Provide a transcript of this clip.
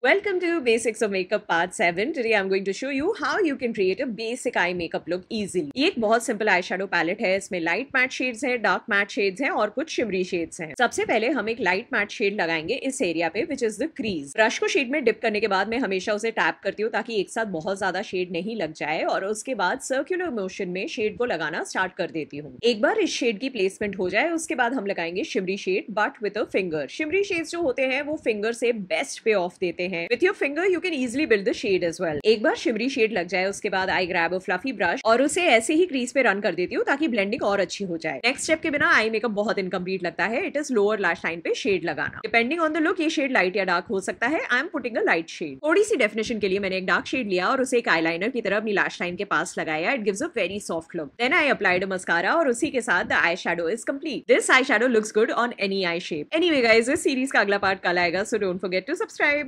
Welcome to Basics of Makeup Part 7. Today I'm going to show you how you can create a basic eye makeup look easily. ये एक बहुत simple eye shadow palette है इसमें light matte shades है dark matte shade है और कुछ shimmery shade है सबसे पहले हम एक लाइट मैट शेड लगाएंगे इस एरिया पे which is the crease brush को शेड में डिप करने के बाद मैं हमेशा उसे टैप करती हूँ ताकि एक साथ बहुत ज्यादा शेड नहीं लग जाए और उसके बाद सर्क्यूलर मोशन में शेड को लगाना स्टार्ट कर देती हूँ एक बार इस शेड की प्लेसमेंट हो जाए उसके बाद हम लगाएंगे shimmery shade but with a finger shimmery shade जो होते हैं वो फिंगर से बेस्ट पे ऑफ देते हैं हैं with your finger you can easily build the shade as well एक बार शिमरी शेड लग जाए उसके बाद I grab a fluffy brush और उसे ऐसे ही क्रीज पे रन कर देती हूँ ताकि ब्लेंडिंग और अच्छी हो जाए नेक्स्ट स्टेप के बिना आई मेकअप बहुत इनकम्प्लीट लगता है it is lower lash line पे शेड लगाना डिपेंडिंग ऑन द लुक ये शेड लाइट या डार्क हो सकता है I am putting a light shade थोड़ी सी डेफिनेशन के लिए मैंने एक डार्क शेड लिया और उसे एक आईलाइनर की तरह अपनी लास्ट लाइन के पास लगाया it gives a very soft look then I applied mascara और उसी के साथ the eye shadow is complete this eye shadow looks good on any eye shape anyway guys इस सीरीज का अगला पार्ट कल आएगा so don't forget to subscribe